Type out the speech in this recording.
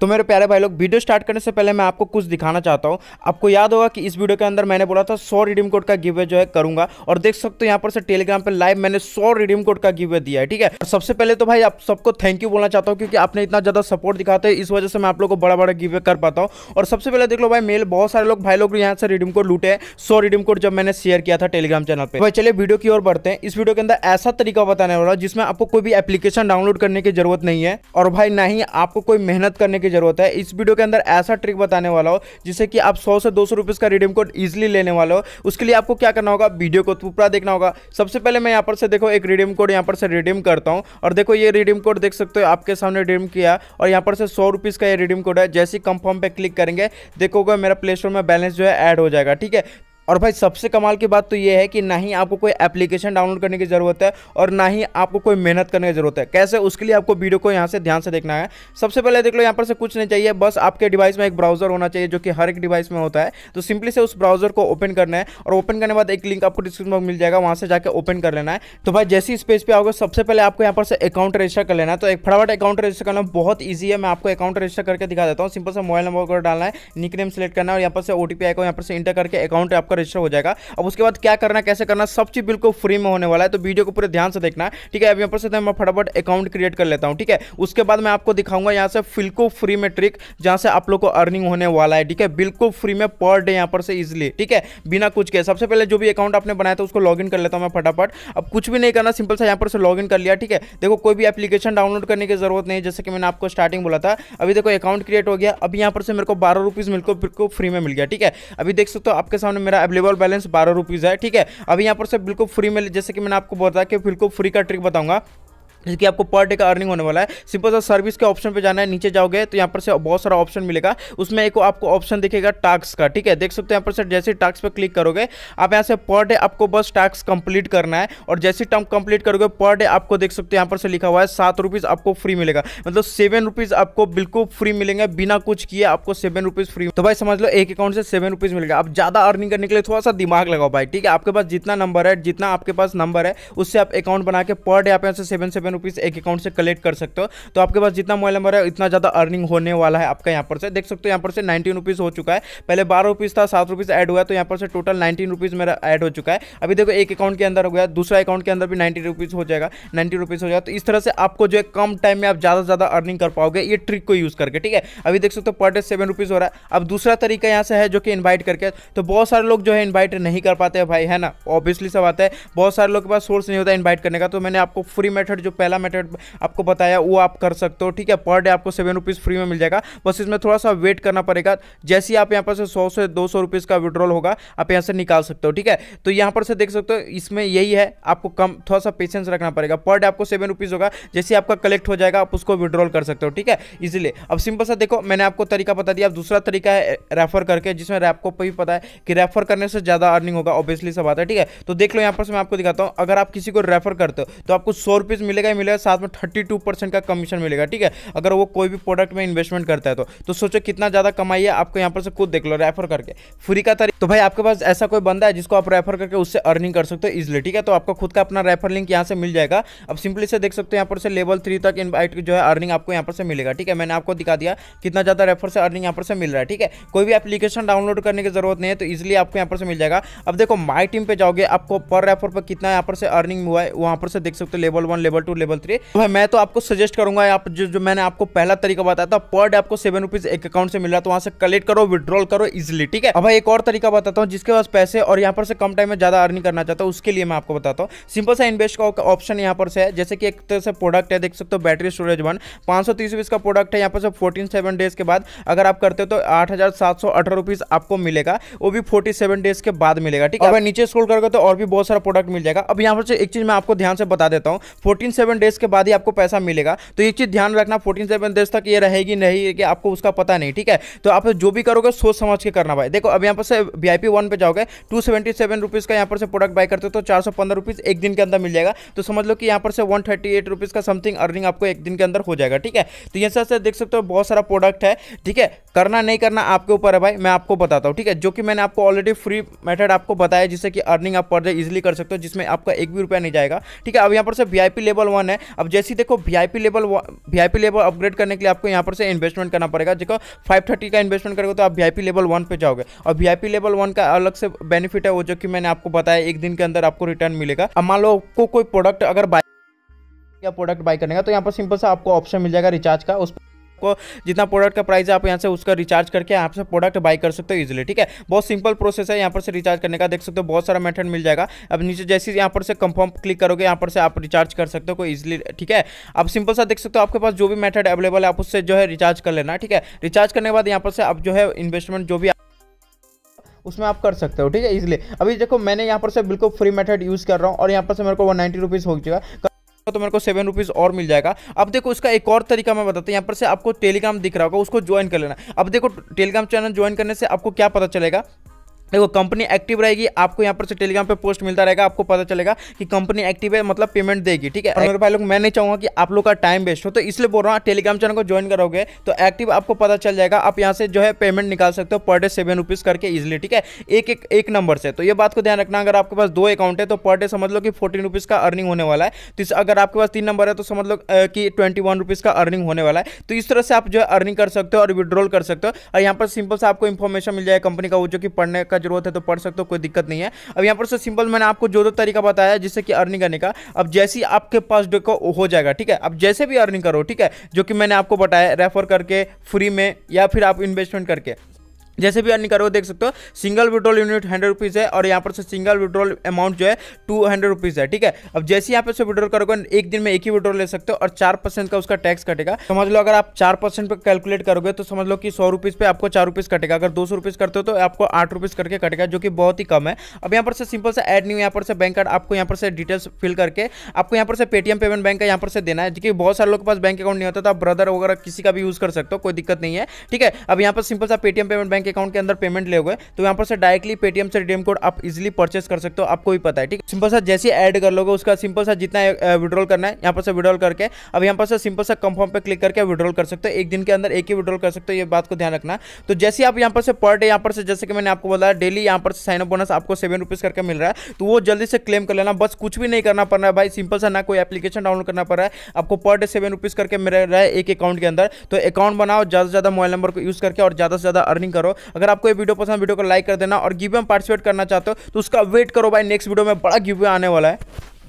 तो मेरे प्यारे भाई लोग वीडियो स्टार्ट करने से पहले मैं आपको कुछ दिखाना चाहता हूँ आपको याद होगा कि इस वीडियो के अंदर मैंने बोला था सौ रिडीम कोड का गिवे जो है करूंगा और देख सकते हो यहाँ पर से टेलीग्राम पर लाइव मैंने सौ रिडीम कोड का गिवे दिया है ठीक है और सबसे पहले तो भाई आप सबको थैंक यू बोलना चाहता हूँ क्योंकि आपने इतना ज़्यादा सपोर्ट दिखाते हैं इस वजह से मैं आप लोग को बड़ा बड़ा गिवे कर पाता हूँ और सबसे पहले देख लो भाई मेल बहुत सारे लोग भाई लोग यहाँ से रिडीम कोड लूटे सौ रिडीम कोड जब मैंने शेयर किया था टेलीग्राम चैनल पर भाई चलिए वीडियो की ओर बढ़ते हैं इस वीडियो के अंदर ऐसा तरीका बताने वाला जिसमें आपको कोई भी एप्लीकेशन डाउनलोड करने की जरूरत नहीं है और भाई ना ही आपको कोई मेहनत करने की की जरूरत है इस वीडियो के अंदर ऐसा ट्रिक बताने वाला हो जिससे कि आप सौ से दो सौ का रिडीम कोड ईजिली लेने वाले हो उसके लिए आपको क्या करना होगा वीडियो को पूरा देखना होगा सबसे पहले मैं यहाँ पर से देखो एक रिडीम कोड यहाँ पर से रिडीम करता हूँ और देखो ये रिडीम कोड देख सकते हो आपके सामने रिडीम किया और यहाँ पर से सौ का ये रिडीम कोड है जैसे कंफर्म पे क्लिक करेंगे देखोगे मेरा प्ले स्टोर में बैलेंस जो है ऐड हो जाएगा ठीक है और भाई सबसे कमाल की बात तो ये है कि ना ही आपको कोई एप्लीकेशन डाउनलोड करने की ज़रूरत है और ना ही आपको कोई मेहनत करने की ज़रूरत है कैसे उसके लिए आपको वीडियो को यहाँ से ध्यान से देखना है सबसे पहले देख लो यहाँ पर से कुछ नहीं चाहिए बस आपके डिवाइस में एक ब्राउजर होना चाहिए जो कि हर एक डिवाइस में होता है तो सिंपली से उस ब्राउजर को ओपन करना है और ओपन करने बाद एक लिंक आपको डिस्क्रिप्शन में मिल जाएगा वहाँ से जाकर ओपन कर लेना है तो भाई जैसे इस पेज पर आओगे सबसे पहले आपको यहाँ पर से अकाउंट रजिस्टर कर लेना है तो एक फटाफट अकाउंट रजिस्टर करना बहुत ईजी है मैं आपको अकाउंट रजिस्टर करके दिखा देता हूँ सिंपल से मोबाइल नंबर वगैरह डालना है निकनेम नेम सेलेक्ट करना है और यहाँ पर से ओ टी आई को यहाँ पर से इंटर करके अकाउंट आपका आपका रजिस्टर हो जाएगा अब उसके बाद क्या करना कैसे करना सब चीज़ बिल्कुल फ्री में होने वाला है तो वीडियो को पूरे ध्यान से देखना ठीक है अब यहाँ पर से तो मैं फटाफट अकाउंट क्रिएट कर लेता हूँ ठीक है उसके बाद मैं आपको दिखाऊंगा यहाँ से बिल्कुल फ्री में ट्रिक जहाँ से आप लोग को अर्निंग होने वाला है ठीक है बिल्कुल फ्री में पर डे यहाँ पर से इजिली ठीक है बिना कुछ के सबसे पहले जो भी अकाउंट आपने बनाया था उसको लॉग कर लेता हूँ मैं फटाफट अब कुछ भी नहीं करना सिंपल सा यहाँ पर से लॉग कर लिया ठीक है देखो कोई भी एप्लीकेशन डाउनलोड करने की जरूरत नहीं जैसे कि मैंने आपको स्टार्टिंग बोला था अभी देखो अकाउंट क्रिएट हो गया अभी यहाँ पर से मेरे को बारह रुपीज़ मिलकर फ्री में मिल गया ठीक है अभी देख सकते हो आपके सामने मेरा अवेलेबल बैलेंस बारह रुपीज़ है ठीक है अभी यहाँ पर से बिल्कुल फ्री में जैसे कि मैंने आपको बताया कि बिल्कुल फ्री का ट्रिक बताऊंगा कि आपको पर डे का अर्निंग होने वाला है सिंपल सा सर्विस के ऑप्शन पे जाना है नीचे जाओगे तो यहाँ पर से बहुत सारा ऑप्शन मिलेगा उसमें एक आपको ऑप्शन दिखेगा टास्क का ठीक है देख सकते हो यहाँ पर से जैसे टास्क पर क्लिक करोगे आप यहाँ से पर डे आपको बस टास्क कंप्लीट करना है और जैसे टर्म कंप्लीट करोगे पर डे आपको देख सकते हो यहाँ पर से लिखा हुआ है सात रुपीज़ आपको फ्री मिलेगा मतलब सेवन रुपीज़ आपको बिल्कुल फ्री मिलेंगे बिना कुछ किए आपको सेवन रुपीज़ फ्री तो भाई समझ लो एक अकाउंट से सेवन रुपीज़ मिलेगा आप ज़्यादा अर्निंग करने के लिए थोड़ा सा दिमाग लगाओ भाई ठीक है आपके पास जितना नंबर है जितना आपके पास नंबर है उससे आप अकाउंट बना के पर डे आप यहाँ से सेवन सेवन रुपीज़ एक अकाउंट से कलेक्ट कर सकते हो तो आपके पास जितना मोबाइल नंबर है इतना ज़्यादा अर्निंग होने वाला है आपका यहाँ पर से देख सकते हो यहाँ पर से नाइनटीन रुपीज़ हो चुका है पहले बारह रुपीज़ था सात रुपीज़ एड हुआ तो यहाँ पर से टोटल नाइनटीन रुपीज़ मेरा ऐड हो चुका है अभी देखो एक अकाउंट के अंदर हो गया दूसरा अकाउंट के अंदर भी नाइन्टी रुपीज़ हो जाएगा नाइन्टी रुपीज़ हो जाएगा तो इस तरह से आपको जो है कम टाइम में आप ज़्यादा से ज़्यादा अर्निंग कर पाओगे ये ट्रिक को यूज़ करके ठीक है अभी देख सकते हो पर डे सेवन रुपीज़ हो रहा है अब दूसरा तरीका यहाँ से है जो कि इन्वाइट करके तो बहुत सारे लोग जो है इन्वाइट नहीं कर पाते भाई है ना ऑब्वियसली सब आता है बहुत सारे लोग के पास सोर्स नहीं होता इन्वाइट करने का तो मैंने आपको फ्री मेथड जो पहला मेथड आपको बताया वो आप कर सकते हो ठीक है पर डे आपको सेवन रुपीज़ फ्री में मिल जाएगा बस इसमें थोड़ा सा वेट करना पड़ेगा जैसे ही आप यहाँ पर से सौ से दो सौ का विड्रॉल होगा आप यहाँ से निकाल सकते हो ठीक है तो यहाँ पर से देख सकते हो इसमें यही है आपको कम थोड़ा सा पेशेंस रखना पड़ेगा पर डे आपको सेवन रुपीज़ होगा जैसे आपका कलेक्ट हो जाएगा आप उसको विड्रॉल कर सकते हो ठीक है इसीलिए अब सिंपल सा देखो मैंने आपको तरीका बता दिया अब दूसरा तरीका है रेफर करके जिसमें आपको भी पता है कि रेफर करने से ज़्यादा अर्निंग होगा ऑब्वियसली सब आता है ठीक है तो देख लो यहाँ पर मैं आपको दिखाता हूँ अगर आप किसी को रेफर करते हो तो आपको सौ मिलेगा मिलेगा ही मिलेगा साथ में थर्टी टू परसेंट का कमीशन मिलेगा ठीक है अगर वो कोई भी प्रोडक्ट में इन्वेस्टमेंट करता है तो, तो सोचो कितना ज़्यादा कमाई है आपको यहाँ पर से खुद देख लो रेफर करके फ्री का तरीका तो भाई आपके पास ऐसा कोई बंदा है जिसको आप रेफर करके उससे अर्निंग कर सकते हो इजिली ठीक है तो आपको खुद का अपना रेफर लिंक यहाँ से मिल जाएगा अब सिंपली से देख सकते हो यहाँ पर से लेवल थ्री तक इन्वाइट जो है अर्निंग आपको यहाँ पर से मिलेगा ठीक है मैंने आपको दिखा दिया कितना ज़्यादा रेफर से अर्निंग यहाँ पर से मिल रहा है ठीक है कोई भी एप्लीकेशन डाउनलोड करने की जरूरत नहीं है तो इजिली आपको यहाँ पर से मिल जाएगा अब देखो माई टीम पे जाओगे आपको पर रेफर पर कितना यहाँ पर से अर्निंग हुआ है वहाँ पर से देख सकते हो level one level two level three तो भाई मैं तो आपको सजेस्ट करूंगा आप जो, जो मैंने आपको पहला तरीका बताया था पर डे आपको सेवन रुपीज एक अकाउंट से मिल रहा है तो वहां से कलेक्ट करो विद्रॉल करो इजिली ठीक है अब भाई एक और तरीका बताता हूँ जिसके पास पैसे और यहाँ पर से कम टाइम में ज्यादा अर्निंग करना चाहता हूँ उसके लिए मैं आपको बताता हूँ सिंपल सा इन्वेस्ट का ऑप्शन यहाँ पर से है जैसे कि एक तरह से प्रोडक्ट है देख सकते हो बैटरी स्टोरेज वन पांच का प्रोडक्ट है यहाँ पर से फोर्टीन सेवन डेज के बाद अगर आप करते हो तो आठ आपको मिलेगा वो भी फोर्टी डेज के बाद मिलेगा ठीक है नीचे स्क्रोल करोगे तो और भी बहुत सारा प्रोडक्ट मिल जाएगा अब यहाँ पर एक चीज़ मैं आपको ध्यान से बता देता हूँ फोर्टीन सेवन डेज के बाद ही आपको पैसा मिलेगा तो ये चीज़ ध्यान रखना फोर्टीन सेवन डेज तक ये रहेगी नहीं कि आपको उसका पता नहीं ठीक है तो आप जो भी करोगे सोच समझ के करना भाई देखो अब यहाँ पर से वी आई पी वन पर जाओगे टू सेवेंटी सेवन रुपीज़ का यहाँ पर से प्रोडक्ट बाय करते हो तो चार सौ पंद्रह रुपीज़ एक दिन के अंदर मिल जाएगा तो समझ लो कि यहाँ पर से वन थर्टी एट रुपीज़ का समथिंग अर्निंग आपको एक दिन के अंदर हो जाएगा ठीक है तो ये सबसे देख सकते हो बहुत सारा प्रोडक्ट है ठीक है करना नहीं करना आपके ऊपर है भाई मैं आपको बताता हूँ ठीक है जो कि मैंने आपको ऑलरेडी फ्री मेथड आपको बताया जिससे कि अर्निंग आप पर डे ईजिली कर सकते हो जिसमें आपका एक भी रुपया नहीं जाएगा ठीक है अब यहाँ पर से वी लेवल वन है अब जैसे देखो VIP level VIP level upgrade करने के लिए आपको यहाँ पर से इन्वेस्टमेंट करना पड़ेगा देखो 530 का इन्वेस्टमेंट करोगे तो आप वीआईपी लेवल वन पे जाओगे और वीआईपी लेवल वन का अलग से बेनिफिट है वो जो कि मैंने आपको बताया एक दिन के अंदर आपको रिटर्न मिलेगा अब मान लो को कोई प्रोडक्ट अगर बाय या प्रोडक्ट बाय करने का तो यहाँ पर सिंपल सा आपको ऑप्शन मिल जाएगा रिचार्ज का उस पर आपको जितना प्रोडक्ट का प्राइस है आप यहाँ से उसका रिचार्ज करके यहाँ से प्रोडक्ट बाई कर सकते हो ईजिली ठीक है बहुत सिंपल प्रोसेस है यहाँ पर से रिचार्ज करने का देख सकते हो बहुत सारा मेथड मिल जाएगा अब नीचे जैसे यहाँ पर से कंफर्म क्लिक करोगे यहाँ पर से आप रिचार्ज कर सकते हो इजिली ठीक है आप सिंपल सा देख सकते हो आपके पास जो भी मेथड अवेलेबल है आप उससे जो है रिचार्ज कर लेना ठीक है रिचार्ज करने के बाद यहाँ पर से आप जो है इन्वेस्टमेंट जो भी उसमें आप कर सकते हो ठीक है इसलिए अभी देखो मैंने यहाँ पर से बिल्कुल फ्री मेथड यूज़ कर रहा हूँ और यहाँ पर से मेरे को वन नाइन्टी रुपीज़ हो चुका तो मेरे को सेवन रुपीज़ और मिल जाएगा अब देखो इसका एक और तरीका मैं बताता यहाँ पर से आपको टेलीग्राम दिख रहा होगा उसको ज्वाइन कर लेना अब देखो टेलीग्राम चैनल ज्वाइन करने से आपको क्या पता चलेगा देखो कंपनी एक्टिव रहेगी आपको यहाँ पर से टेलीग्राम पे पोस्ट मिलता रहेगा आपको पता चलेगा कि कंपनी एक्टिव है मतलब पेमेंट देगी ठीक है और मेरे भाई लोग मैं नहीं चाहूँगा कि आप लोग का टाइम वेस्ट हो तो इसलिए बोल रहा हूँ टेलीग्राम चैनल को ज्वाइन करोगे तो एक्टिव आपको पता चल जाएगा आप यहाँ से जो है पेमेंट निकाल सकते हो पर डे सेवन रुपीज़ करके ईजिली ठीक है एक एक एक नंबर से तो ये बात को ध्यान रखना अगर आपके पास दो अकाउंट है तो पर डे समझ लो कि फोर्टीन रुपीज़ का अर्निंग होने वाला है तो अगर आपके पास तीन नंबर है तो समझ लो कि ट्वेंटी वन रुपीज़ का अर्निंग होने वाला है तो इस तरह से आप जो है अर्निंग कर सकते हो और विड्रॉल कर सकते हो और यहाँ पर सिंपल से आपको इन्फॉर्मेशन मिल जाएगा कंपनी का वो जो कि पढ़ने का जरूरत है तो पढ़ सकते हो कोई दिक्कत नहीं है अब यहाँ पर सर सिंपल मैंने आपको जो दो तरीका बताया जिससे कि अर्निंग करने का अब जैसी आपके पास देखो हो जाएगा ठीक है अब जैसे भी अर्निंग करो ठीक है जो कि मैंने आपको बताया रेफर करके फ्री में या फिर आप इन्वेस्टमेंट करके जैसे भी अर्निंग करो देख सकते हो single withdrawal unit hundred rupees है और यहाँ पर से सिंगल विड्रॉल अमाउंट जो है टू हंड्रेड रुपीज़ है ठीक है अब जैसे यहाँ पर से विड्रॉल करोगे एक दिन में एक ही विड्रॉल ले सकते हो और चार परसेंट का उसका टैक्स कटेगा समझ लो अगर आप चार परसेंट पर कैलकुलेट करोगे तो समझ लो कि सौ रुपीज़ पे आपको चार रुपीज़ कटेगा अगर दो सौ रुपीज़ करते हो तो आपको आठ रुपीज़ करके कटेगा जो कि बहुत ही कम है अब यहाँ पर से सिंपल से एड न्यू यहाँ पर से बैंक कार्ड आपको यहाँ पर से डिटेल्स फिल करके आपको यहाँ पर से पेटीएम पेमेंट बैंक का यहाँ पर से देना है कि बहुत सारे लोग के पास बैंक अकाउंट नहीं होता तो आप ब्रदर वगैरह किसी का भी यूज़ कर सकते हो कोई दिक्कत नहीं है ठीक है अब यहाँ पर सिंपल सा Paytm payment bank bank account के अंदर पेमेंट हुए तो यहाँ पर से डायरेक्टली पेटीएम से रिडीम कोड आप इजिली परचेस कर सकते हो आपको भी पता है ठीक सिंपल सा जैसे ऐड कर लोगे उसका सिंपल सा जितना विड्रॉल करना है यहाँ पर से विड्रॉल करके अब यहाँ पर से सिंपल सा कंफर्म पर क्लिक करके विड्रॉल कर सकते हो एक दिन के अंदर एक ही विड्रॉल कर सकते हो ये बात को ध्यान रखना तो जैसे आप यहाँ पर से पर डे यहाँ पर से जैसे कि मैंने आपको बताया डेली यहाँ पर साइन अप बोनस आपको सेवन रुपीज़ करके मिल रहा है तो वो जल्दी से क्लेम कर लेना बस कुछ भी नहीं करना पड़ रहा है भाई सिंपल सा ना कोई एप्लीकेशन डाउनलोड करना पड़ रहा है आपको पर डे सेवन रुपीज़ करके मिल रहा है एक अकाउंट के अंदर तो अकाउंट बनाओ ज़्यादा से ज़्यादा मोबाइल नंबर को यूज़ करके और ज़्यादा से ज़्यादा अर्निंग करो अगर आपको ये वीडियो पसंद वीडियो को लाइक कर देना और गिवे में पार्टिसिपेट करना चाहते हो तो उसका वेट करो भाई नेक्स्ट वीडियो में बड़ा गिवे आने वाला है